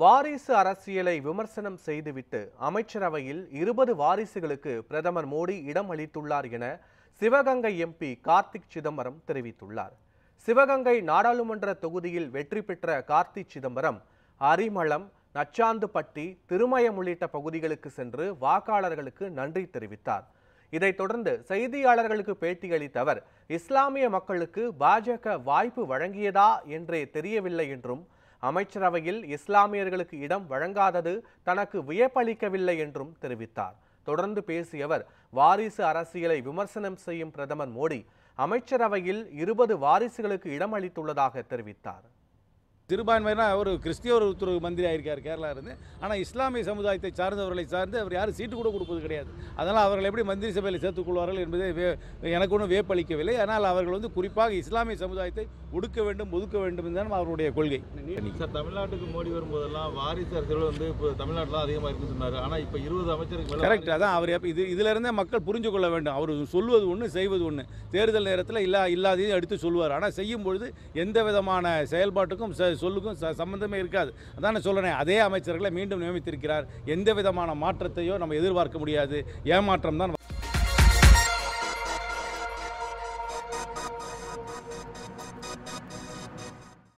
வாரிசு அரசியலை விமர்சனம் செய்துவிட்டு அமைச்சரவையில் இருபது வாரிசுகளுக்கு பிரதமர் மோடி இடம் அளித்துள்ளார் என சிவகங்கை எம்பி கார்த்திக் சிதம்பரம் தெரிவித்துள்ளார் சிவகங்கை நாடாளுமன்ற தொகுதியில் வெற்றி பெற்ற கார்த்திக் சிதம்பரம் அரிமளம் நச்சாந்துப்பட்டி திருமயம் உள்ளிட்ட பகுதிகளுக்கு சென்று வாக்காளர்களுக்கு நன்றி தெரிவித்தார் இதைத் தொடர்ந்து செய்தியாளர்களுக்கு பேட்டியளித்த அவர் இஸ்லாமிய மக்களுக்கு பாஜக வாய்ப்பு வழங்கியதா என்றே தெரியவில்லை என்றும் அமைச்சரவையில் இஸ்லாமியர்களுக்கு இடம் வழங்காதது தனக்கு வியப்பளிக்கவில்லை என்றும் தெரிவித்தார் தொடர்ந்து பேசியவர் வாரிசு அரசியலை விமர்சனம் செய்யும் பிரதமர் மோடி அமைச்சரவையில் இருபது வாரிசுகளுக்கு இடமளித்துள்ளதாக தெரிவித்தார் திருபான்மையினா அவர் கிறிஸ்திய ஒரு மந்திரி ஆகியிருக்கார் கேரளா இருந்து ஆனால் இஸ்லாமிய சமுதாயத்தை சார்ந்தவர்களை சார்ந்து அவர் யாரும் சீட்டு கூட கொடுப்பது கிடையாது அதனால் அவர்கள் எப்படி மந்திரி சபையில் சேர்த்துக்கொள்வார்கள் என்பதை வே எனக்கு ஒன்றும் வேப்பளிக்கவில்லை ஆனால் அவர்கள் வந்து குறிப்பாக இஸ்லாமிய சமுதாயத்தை ஒடுக்க வேண்டும் ஒதுக்க வேண்டும் என்றுதான் அவருடைய கொள்கை சார் தமிழ்நாட்டுக்கு மோடி வரும்போதெல்லாம் வாரிசு அரசுகள் வந்து இப்போ தமிழ்நாட்டில் அதிகமாக இருக்குன்னு சொன்னார் ஆனால் இப்போ இருபது அமைச்சருக்கு கரெக்ட் அதான் அவர் இது இதிலிருந்தே மக்கள் புரிஞ்சு கொள்ள வேண்டும் அவர் சொல்வது ஒன்று செய்வது ஒன்று தேர்தல் நேரத்தில் இல்லா இல்லாததையும் எடுத்து சொல்லுவார் ஆனால் செய்யும் பொழுது எந்த விதமான செயல்பாட்டுக்கும் சொல்லுக்கும் சம்பந்தமே இருக்காது அதான் சொல்லுறேன் அதே அமைச்சர்களை மீண்டும் நியமித்திருக்கிறார் எந்த விதமான மாற்றத்தையோ நம்ம எதிர்பார்க்க முடியாது ஏமாற்றம் தான்